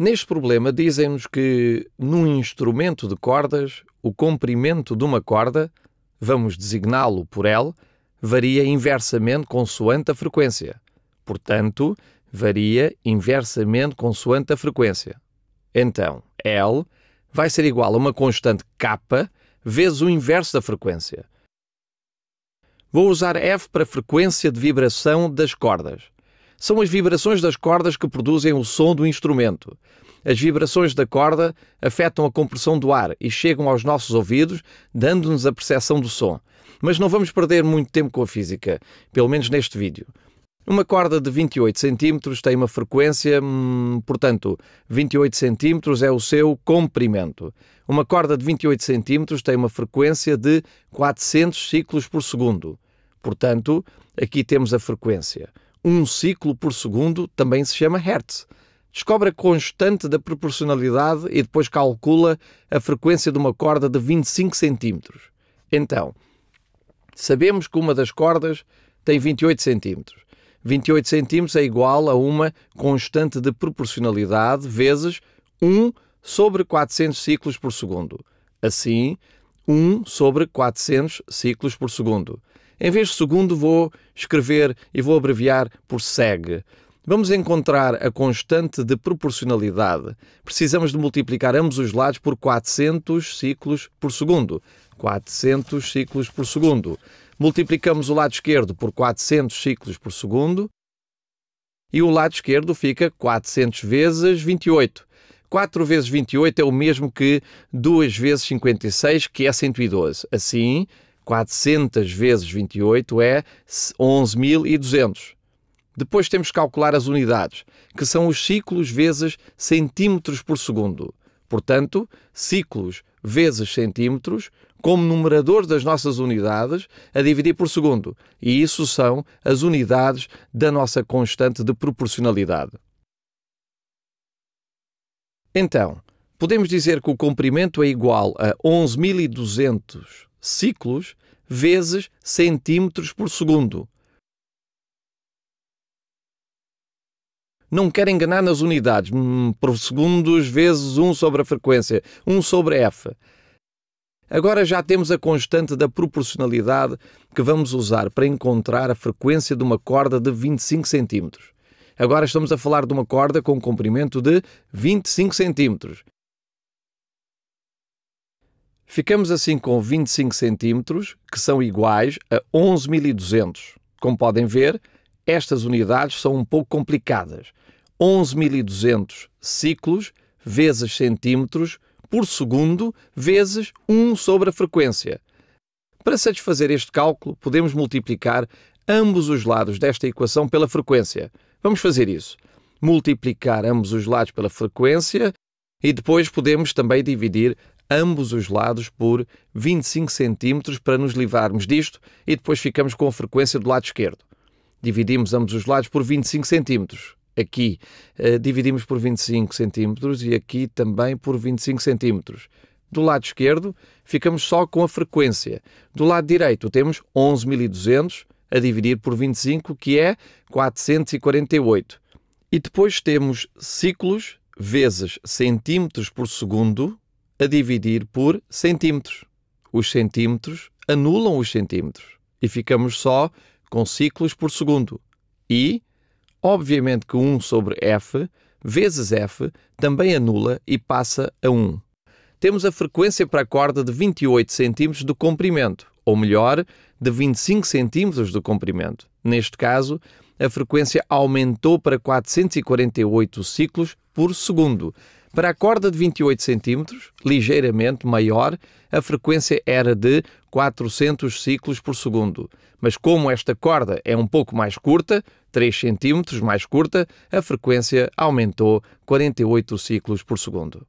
Neste problema, dizem-nos que num instrumento de cordas, o comprimento de uma corda, vamos designá-lo por L, varia inversamente consoante a frequência. Portanto, varia inversamente consoante a frequência. Então, L vai ser igual a uma constante K vezes o inverso da frequência. Vou usar F para a frequência de vibração das cordas são as vibrações das cordas que produzem o som do instrumento. As vibrações da corda afetam a compressão do ar e chegam aos nossos ouvidos, dando-nos a percepção do som. Mas não vamos perder muito tempo com a física, pelo menos neste vídeo. Uma corda de 28 cm tem uma frequência, hum, portanto, 28 cm é o seu comprimento. Uma corda de 28 cm tem uma frequência de 400 ciclos por segundo. Portanto, aqui temos a frequência um ciclo por segundo também se chama Hertz. Descobre a constante da proporcionalidade e depois calcula a frequência de uma corda de 25 cm. Então, sabemos que uma das cordas tem 28 cm. 28 cm é igual a uma constante de proporcionalidade vezes 1 sobre 400 ciclos por segundo. Assim, 1 sobre 400 ciclos por segundo. Em vez de segundo, vou escrever e vou abreviar por SEG. Vamos encontrar a constante de proporcionalidade. Precisamos de multiplicar ambos os lados por 400 ciclos por segundo. 400 ciclos por segundo. Multiplicamos o lado esquerdo por 400 ciclos por segundo e o lado esquerdo fica 400 vezes 28. 4 vezes 28 é o mesmo que 2 vezes 56, que é 112. Assim, 400 vezes 28 é 11.200. Depois temos que calcular as unidades, que são os ciclos vezes centímetros por segundo. Portanto, ciclos vezes centímetros, como numerador das nossas unidades, a dividir por segundo. E isso são as unidades da nossa constante de proporcionalidade. Então, podemos dizer que o comprimento é igual a 11.200 ciclos vezes centímetros por segundo. Não quero enganar nas unidades, hum, por segundos vezes 1 sobre a frequência, 1 sobre f. Agora já temos a constante da proporcionalidade que vamos usar para encontrar a frequência de uma corda de 25 cm. Agora estamos a falar de uma corda com um comprimento de 25 cm. Ficamos assim com 25 centímetros, que são iguais a 11.200. Como podem ver, estas unidades são um pouco complicadas. 11.200 ciclos vezes centímetros por segundo vezes 1 sobre a frequência. Para satisfazer este cálculo, podemos multiplicar ambos os lados desta equação pela frequência. Vamos fazer isso. Multiplicar ambos os lados pela frequência e depois podemos também dividir ambos os lados por 25 centímetros para nos livrarmos disto e depois ficamos com a frequência do lado esquerdo. Dividimos ambos os lados por 25 centímetros. Aqui uh, dividimos por 25 centímetros e aqui também por 25 centímetros. Do lado esquerdo ficamos só com a frequência. Do lado direito temos 11.200 a dividir por 25, que é 448. E depois temos ciclos vezes centímetros por segundo, a dividir por centímetros. Os centímetros anulam os centímetros e ficamos só com ciclos por segundo. E, obviamente, que 1 sobre f vezes f também anula e passa a 1. Temos a frequência para a corda de 28 centímetros do comprimento, ou melhor, de 25 centímetros do comprimento. Neste caso, a frequência aumentou para 448 ciclos por segundo, para a corda de 28 cm, ligeiramente maior, a frequência era de 400 ciclos por segundo. Mas como esta corda é um pouco mais curta, 3 cm mais curta, a frequência aumentou 48 ciclos por segundo.